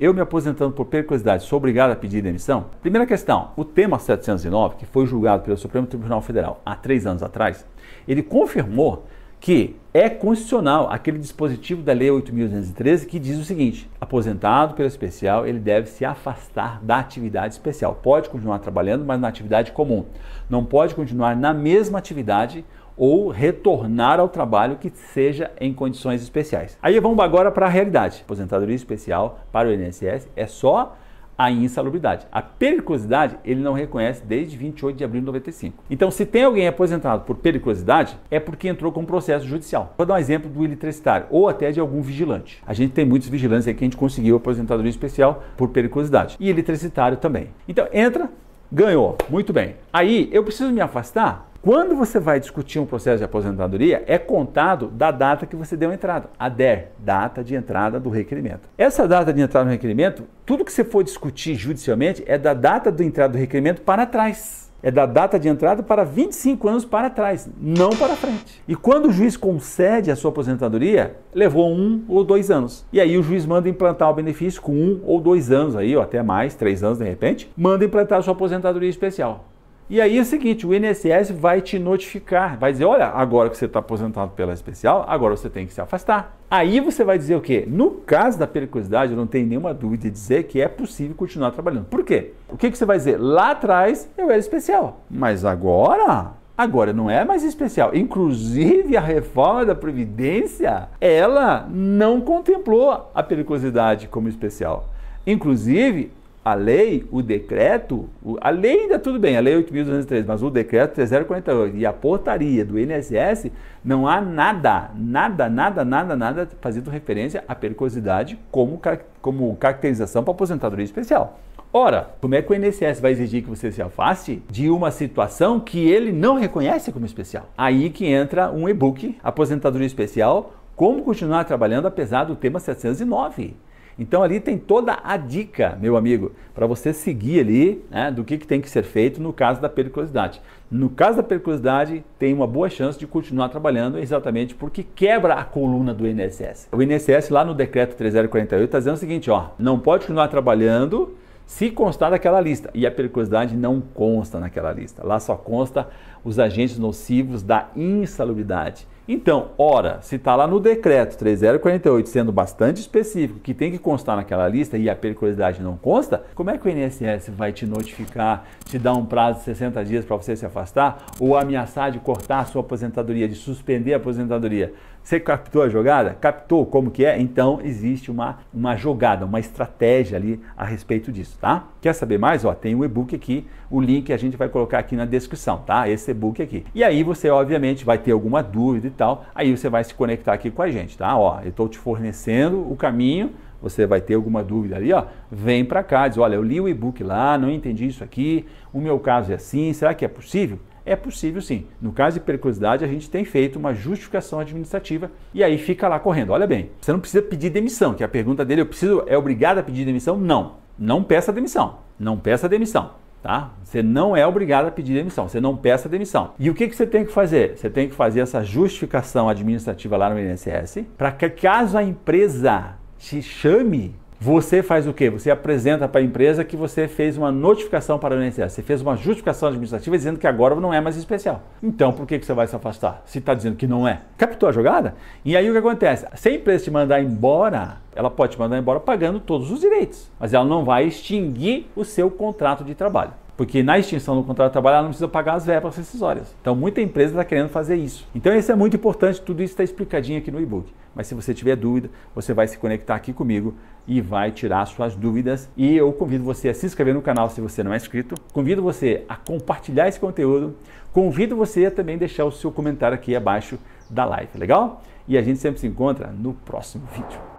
Eu me aposentando por periculosidade, sou obrigado a pedir demissão? Primeira questão, o tema 709, que foi julgado pelo Supremo Tribunal Federal há três anos atrás, ele confirmou que é constitucional aquele dispositivo da Lei 8.213 que diz o seguinte: aposentado pelo especial, ele deve se afastar da atividade especial. Pode continuar trabalhando, mas na atividade comum. Não pode continuar na mesma atividade ou retornar ao trabalho que seja em condições especiais. Aí vamos agora para a realidade. Aposentadoria especial para o INSS é só a insalubridade. A periculosidade ele não reconhece desde 28 de abril de 95. Então, se tem alguém aposentado por periculosidade, é porque entrou com um processo judicial. Vou dar um exemplo do eletricitário ou até de algum vigilante. A gente tem muitos vigilantes aí que a gente conseguiu aposentadoria especial por periculosidade e eletricitário também. Então, entra Ganhou, muito bem. Aí eu preciso me afastar? Quando você vai discutir um processo de aposentadoria, é contado da data que você deu a entrada, a DER, data de entrada do requerimento. Essa data de entrada no requerimento, tudo que você for discutir judicialmente é da data de entrada do requerimento para trás é da data de entrada para 25 anos para trás, não para frente. E quando o juiz concede a sua aposentadoria, levou um ou dois anos. E aí o juiz manda implantar o benefício com um ou dois anos aí, ou até mais, três anos de repente, manda implantar a sua aposentadoria especial. E aí é o seguinte, o INSS vai te notificar, vai dizer, olha, agora que você está aposentado pela especial, agora você tem que se afastar. Aí você vai dizer o quê? No caso da periculosidade, eu não tenho nenhuma dúvida de dizer que é possível continuar trabalhando. Por quê? O que, que você vai dizer? Lá atrás eu era especial, mas agora Agora, não é mais especial. Inclusive, a reforma da Previdência, ela não contemplou a periculosidade como especial. Inclusive, a lei, o decreto, a lei ainda é tudo bem, a lei 8.203, mas o decreto 3048 é e a portaria do INSS, não há nada, nada, nada, nada, nada fazendo referência à periculosidade como, como caracterização para aposentadoria especial. Ora, como é que o INSS vai exigir que você se afaste de uma situação que ele não reconhece como especial? Aí que entra um e-book, Aposentadoria Especial, Como Continuar Trabalhando Apesar do Tema 709. Então ali tem toda a dica, meu amigo, para você seguir ali né, do que, que tem que ser feito no caso da periculosidade. No caso da periculosidade, tem uma boa chance de continuar trabalhando exatamente porque quebra a coluna do INSS. O INSS lá no decreto 3048 está dizendo o seguinte, ó, não pode continuar trabalhando se constar daquela lista. E a periculosidade não consta naquela lista. Lá só consta os agentes nocivos da insalubridade. Então, ora, se está lá no decreto 3048, sendo bastante específico, que tem que constar naquela lista e a periculosidade não consta, como é que o INSS vai te notificar, te dar um prazo de 60 dias para você se afastar ou ameaçar de cortar a sua aposentadoria, de suspender a aposentadoria? Você captou a jogada? Captou como que é? Então existe uma, uma jogada, uma estratégia ali a respeito disso, tá? Quer saber mais? Ó, tem o um e-book aqui, o link a gente vai colocar aqui na descrição, tá? Esse e-book aqui. E aí você obviamente vai ter alguma dúvida e tal, aí você vai se conectar aqui com a gente, tá? Ó, eu estou te fornecendo o caminho, você vai ter alguma dúvida ali, ó, vem para cá, diz, olha, eu li o e-book lá, não entendi isso aqui, o meu caso é assim, será que é possível? É possível sim. No caso de periculosidade, a gente tem feito uma justificação administrativa e aí fica lá correndo. Olha bem, você não precisa pedir demissão, que é a pergunta dele, eu preciso, é obrigado a pedir demissão? Não. Não peça demissão. Não peça demissão. Tá? Você não é obrigado a pedir demissão, você não peça demissão. E o que, que você tem que fazer? Você tem que fazer essa justificação administrativa lá no INSS para que caso a empresa te chame você faz o quê? Você apresenta para a empresa que você fez uma notificação para o INSS, você fez uma justificação administrativa dizendo que agora não é mais especial. Então, por que, que você vai se afastar se está dizendo que não é? Captou a jogada? E aí o que acontece? Se a empresa te mandar embora, ela pode te mandar embora pagando todos os direitos, mas ela não vai extinguir o seu contrato de trabalho. Porque na extinção do contrato de trabalho ela não precisa pagar as verbas rescisórias. Então muita empresa está querendo fazer isso. Então isso é muito importante, tudo isso está explicadinho aqui no e-book. Mas se você tiver dúvida, você vai se conectar aqui comigo e vai tirar suas dúvidas. E eu convido você a se inscrever no canal se você não é inscrito. Convido você a compartilhar esse conteúdo. Convido você a também deixar o seu comentário aqui abaixo da live, legal? E a gente sempre se encontra no próximo vídeo.